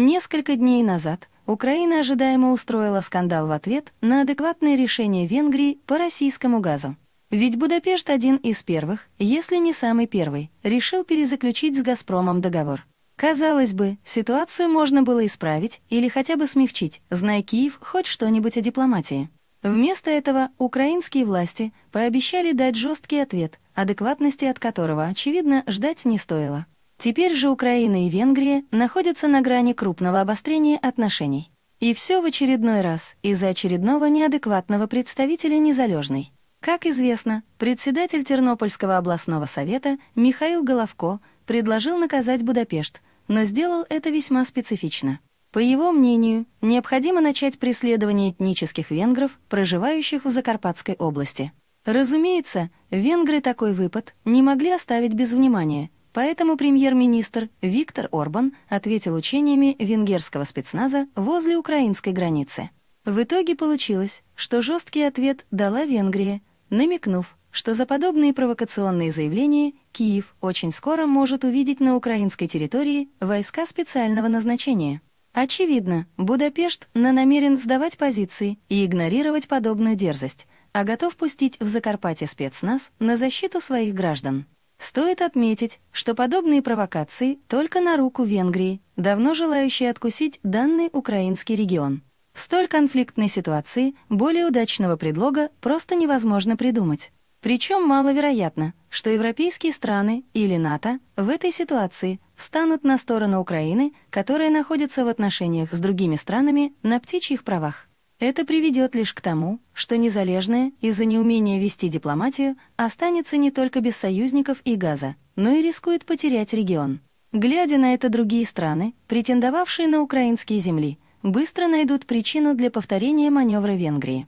Несколько дней назад Украина ожидаемо устроила скандал в ответ на адекватное решение Венгрии по российскому газу. Ведь Будапешт один из первых, если не самый первый, решил перезаключить с «Газпромом» договор. Казалось бы, ситуацию можно было исправить или хотя бы смягчить, зная Киев хоть что-нибудь о дипломатии. Вместо этого украинские власти пообещали дать жесткий ответ, адекватности от которого, очевидно, ждать не стоило. Теперь же Украина и Венгрия находятся на грани крупного обострения отношений. И все в очередной раз из-за очередного неадекватного представителя незалежной. Как известно, председатель Тернопольского областного совета Михаил Головко предложил наказать Будапешт, но сделал это весьма специфично. По его мнению, необходимо начать преследование этнических венгров, проживающих в Закарпатской области. Разумеется, венгры такой выпад не могли оставить без внимания – Поэтому премьер-министр Виктор Орбан ответил учениями венгерского спецназа возле украинской границы. В итоге получилось, что жесткий ответ дала Венгрия, намекнув, что за подобные провокационные заявления Киев очень скоро может увидеть на украинской территории войска специального назначения. Очевидно, Будапешт на намерен сдавать позиции и игнорировать подобную дерзость, а готов пустить в Закарпатье спецназ на защиту своих граждан. Стоит отметить, что подобные провокации только на руку Венгрии, давно желающей откусить данный украинский регион. В столь конфликтной ситуации более удачного предлога просто невозможно придумать. Причем маловероятно, что европейские страны или НАТО в этой ситуации встанут на сторону Украины, которая находится в отношениях с другими странами на птичьих правах. Это приведет лишь к тому, что незалежная из-за неумения вести дипломатию останется не только без союзников и газа, но и рискует потерять регион. Глядя на это другие страны, претендовавшие на украинские земли, быстро найдут причину для повторения маневра Венгрии.